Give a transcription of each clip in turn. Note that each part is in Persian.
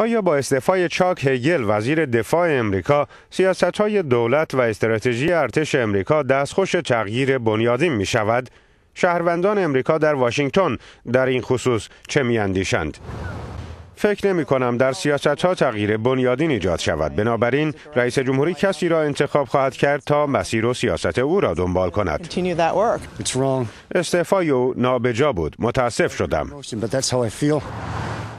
آیا با استعفای چاک هیگل وزیر دفاع امریکا سیاست های دولت و استراتژی ارتش امریکا دستخوش تغییر بنیادین می شود؟ شهروندان امریکا در واشنگتن در این خصوص چه می اندیشند؟ فکر نمی کنم در سیاست ها تغییر بنیادین ایجاد شود بنابراین رئیس جمهوری کسی را انتخاب خواهد کرد تا مسیر و سیاست او را دنبال کند استعفای او نابجا بود متاسف شدم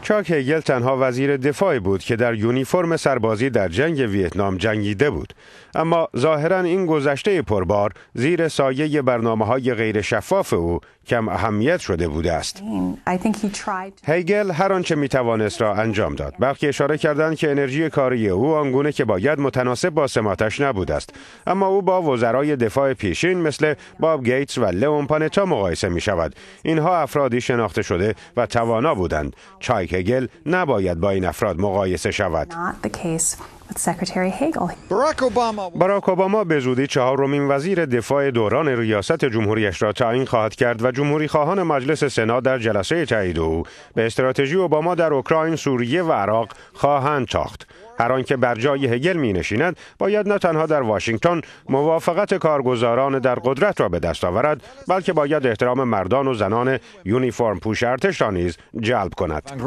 چاک هیگل تنها وزیر دفاعی بود که در یونیفرم سربازی در جنگ ویتنام جنگیده بود اما ظاهرا این گذشته پربار زیر سایه برنامه های غیر او کم اهمیت شده بوده است هیگل هر آنچه می توانست را انجام داد برخی اشاره کردند که انرژی کاری او آنگونه که باید متناسب با سماتش نبود است اما او با وزرای دفاع پیشین مثل باب گیتس و لئون پانتا مقایسه می شود اینها افرادی شناخته شده و توانا بودند هگل نباید با این افراد مقایسه شود. باراک اوباما به زودی چهارمین وزیر دفاع دوران ریاست جمهوریش را تعیین خواهد کرد و جمهوری خواهان مجلس سنا در جلسه تایید او به استراتژی اوباما در اوکراین، سوریه و عراق خواهند تاخت. هر آنکه بر جای هگل می نشیند باید نه تنها در واشنگتن موافقت کارگزاران در قدرت را به دست آورد بلکه باید احترام مردان و زنان یونیفرم پوش ارتش را نیز جلب کند.